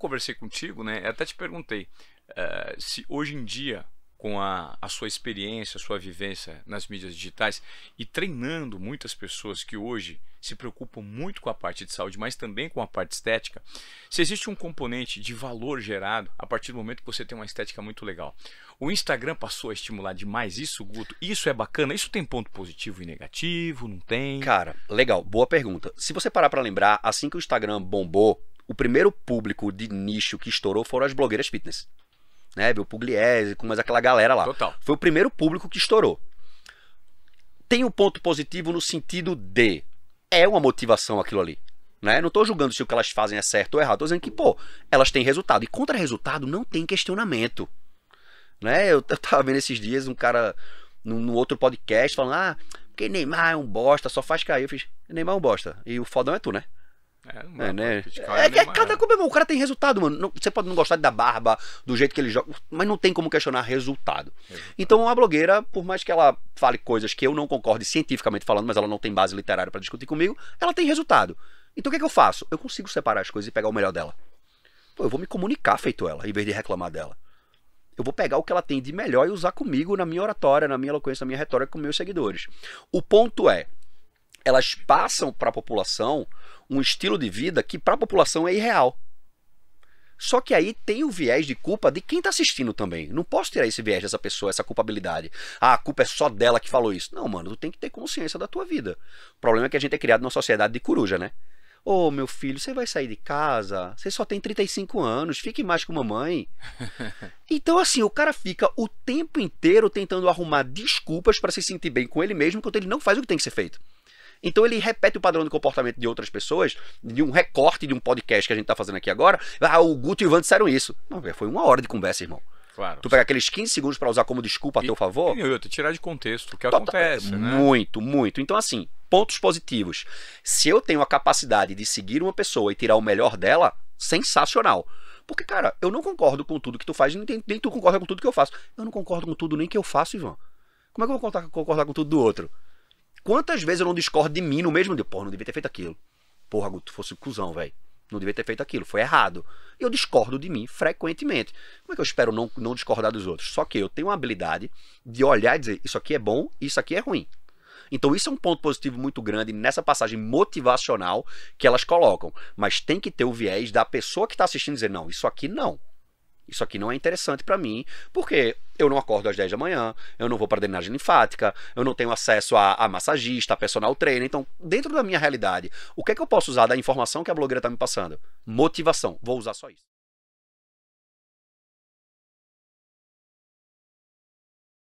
conversei contigo, né, até te perguntei uh, se hoje em dia, com a, a sua experiência, a sua vivência nas mídias digitais e treinando muitas pessoas que hoje se preocupam muito com a parte de saúde, mas também com a parte estética, se existe um componente de valor gerado a partir do momento que você tem uma estética muito legal. O Instagram passou a estimular demais isso, Guto? Isso é bacana? Isso tem ponto positivo e negativo? Não tem? Cara, legal, boa pergunta. Se você parar para lembrar, assim que o Instagram bombou, o primeiro público de nicho que estourou foram as blogueiras fitness. Né? O Pugliese, mas aquela galera lá. Total. Foi o primeiro público que estourou. Tem um ponto positivo no sentido de é uma motivação aquilo ali. Né? Não estou julgando se o que elas fazem é certo ou errado. tô dizendo que, pô, elas têm resultado. E contra resultado não tem questionamento. Né? Eu, eu tava vendo esses dias um cara num, num outro podcast falando: ah, porque Neymar é um bosta, só faz cair. Eu fiz: Neymar é um bosta. E o fodão é tu, né? É é, né? é, é, né? é, é, é cada coisa, o cara tem resultado, mano. Não, você pode não gostar da barba, do jeito que ele joga, mas não tem como questionar resultado. resultado. Então, a blogueira, por mais que ela fale coisas que eu não concorde cientificamente falando, mas ela não tem base literária para discutir comigo, ela tem resultado. Então, o que, é que eu faço? Eu consigo separar as coisas e pegar o melhor dela. Pô, eu vou me comunicar feito ela, em vez de reclamar dela. Eu vou pegar o que ela tem de melhor e usar comigo na minha oratória, na minha eloquência, na minha retórica com meus seguidores. O ponto é, elas passam para a população um estilo de vida que para a população é irreal. Só que aí tem o viés de culpa de quem está assistindo também. Não posso tirar esse viés dessa pessoa, essa culpabilidade. Ah, a culpa é só dela que falou isso. Não, mano, tu tem que ter consciência da tua vida. O problema é que a gente é criado numa sociedade de coruja, né? Ô, oh, meu filho, você vai sair de casa? Você só tem 35 anos, fique mais com mamãe. Então, assim, o cara fica o tempo inteiro tentando arrumar desculpas para se sentir bem com ele mesmo, enquanto ele não faz o que tem que ser feito. Então ele repete o padrão de comportamento de outras pessoas, de um recorte de um podcast que a gente está fazendo aqui agora. Ah, o Guto e o Ivan disseram isso. Não, foi uma hora de conversa, irmão. Claro. Tu pega aqueles 15 segundos para usar como desculpa a e, teu favor. E outro, tirar de contexto, o que Total, acontece, né? Muito, muito. Então, assim, pontos positivos. Se eu tenho a capacidade de seguir uma pessoa e tirar o melhor dela, sensacional. Porque, cara, eu não concordo com tudo que tu faz, nem, nem tu concorda com tudo que eu faço. Eu não concordo com tudo nem que eu faço, Ivan. Como é que eu vou concordar com tudo do outro? Quantas vezes eu não discordo de mim no mesmo dia? Porra, não devia ter feito aquilo. Porra, Guto, tu fosse um cuzão, velho. Não devia ter feito aquilo, foi errado. Eu discordo de mim frequentemente. Como é que eu espero não, não discordar dos outros? Só que eu tenho a habilidade de olhar e dizer: isso aqui é bom, isso aqui é ruim. Então, isso é um ponto positivo muito grande nessa passagem motivacional que elas colocam. Mas tem que ter o viés da pessoa que está assistindo dizer: não, isso aqui não. Isso aqui não é interessante para mim, porque eu não acordo às 10 da manhã, eu não vou para drenagem linfática, eu não tenho acesso a, a, massagista, a personal trainer. Então, dentro da minha realidade, o que é que eu posso usar da informação que a blogueira está me passando? Motivação. Vou usar só isso.